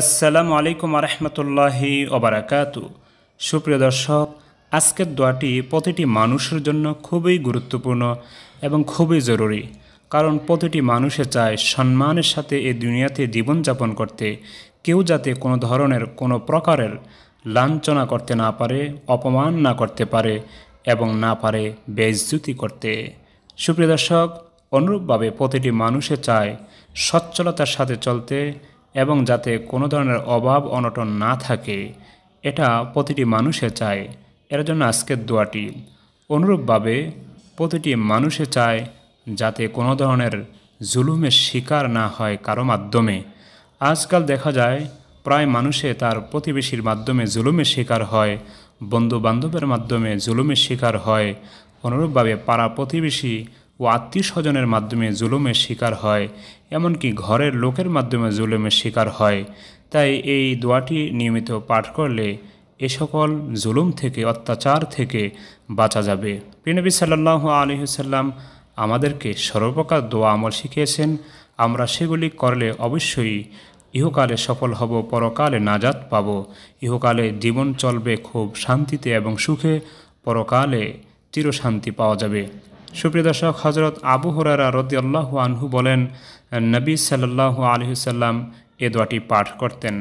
আসসালামু আলাইকুম আরহামতুল্লাহি ওবরাকাত সুপ্রিয় দর্শক আজকের দোয়াটি প্রতিটি মানুষের জন্য খুবই গুরুত্বপূর্ণ এবং খুবই জরুরি কারণ প্রতিটি মানুষে চায় সম্মানের সাথে এই দুনিয়াতে জীবনযাপন করতে কেউ যাতে কোনো ধরনের কোনো প্রকারের লাঞ্ছনা করতে না পারে অপমান না করতে পারে এবং না পারে বেজ্যুতি করতে সুপ্রিয় দর্শক অনুরূপভাবে প্রতিটি মানুষে চায় সচ্ছলতার সাথে চলতে এবং যাতে কোনো ধরনের অভাব অনটন না থাকে এটা প্রতিটি মানুষে চায় এর জন্য আজকের দোয়াটি অনুরূপভাবে প্রতিটি মানুষে চায় যাতে কোনো ধরনের জুলুমের শিকার না হয় কারো মাধ্যমে আজকাল দেখা যায় প্রায় মানুষে তার প্রতিবেশীর মাধ্যমে জুলুমের শিকার হয় বন্ধু বান্ধবের মাধ্যমে জুলুমের শিকার হয় অনুরূপভাবে পাড়া প্রতিবেশী ও আত্মীয় স্বজনের মাধ্যমে জুলুমের শিকার হয় এমনকি ঘরের লোকের মাধ্যমে জুলুমের শিকার হয় তাই এই দোয়াটি নিয়মিত পাঠ করলে এ সকল জুলুম থেকে অত্যাচার থেকে বাঁচা যাবে প্রিনবী সাল্লাহ আলহিসাল্লাম আমাদেরকে সর্বপ্রকার দোয়া আমল শিখিয়েছেন আমরা সেগুলি করলে অবশ্যই ইহকালে সফল হব পরকালে নাজাত পাব ইহকালে জীবন চলবে খুব শান্তিতে এবং সুখে পরকালে চিরশান্তি পাওয়া যাবে সুপ্রিয় দর্শক হজরত আবু হরারা রদিয়াল্লাহু আনহু বলেন নবী সাল্লাহু আলহিসাল্লাম এ দোয়াটি পাঠ করতেন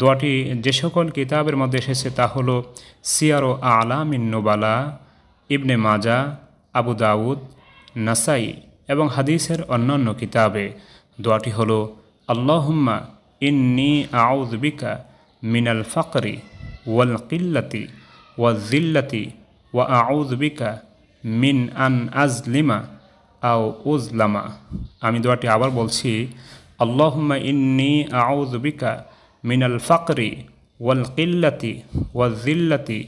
দোয়াটি যে সকল কিতাবের মধ্যে এসেছে তা হল সিয়ারো আলামিন নোবালা ইবনে মাজা আবু দাউদ নাসাই এবং হাদিসের অন্যান্য কিতাবে দোয়াটি হল আল্লাহম্মা ইন্নি আউদ্বিকা মিনাল ফকরি ওয়াল কিল্লাতি ওয়া জিল্লাতি ওয়া আউজবিকা মিন আন আজলিমা আও উজলামা আমি দোয়াটি আবার বলছি আল্লাহমা ইন্নি আউজবিকা মিন আল ফাকরি ওয়াল কিল্লাতি ওয়া জিল্লাতি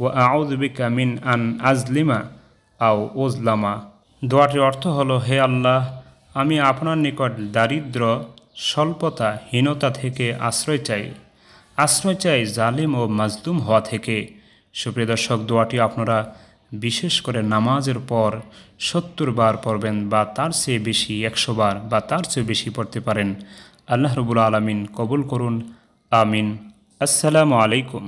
ওয়া আউজবিকা মিন আন আজলিমা আও উজলামা দোয়াটির অর্থ হল হে আল্লাহ আমি আপনার নিকট দারিদ্র স্বল্পতা হীনতা থেকে আশ্রয় চাই আশ্রয় চাই জালিম ও মাজলুম হওয়া থেকে সুপ্রিয় দর্শক দোয়াটি আপনারা বিশেষ করে নামাজের পর সত্তর বার পড়বেন বা তার চেয়ে বেশি একশো বার বা তার চেয়ে বেশি পড়তে পারেন আল্লাহ রবুল আলমিন কবুল করুন আমিন আসসালামু আলাইকুম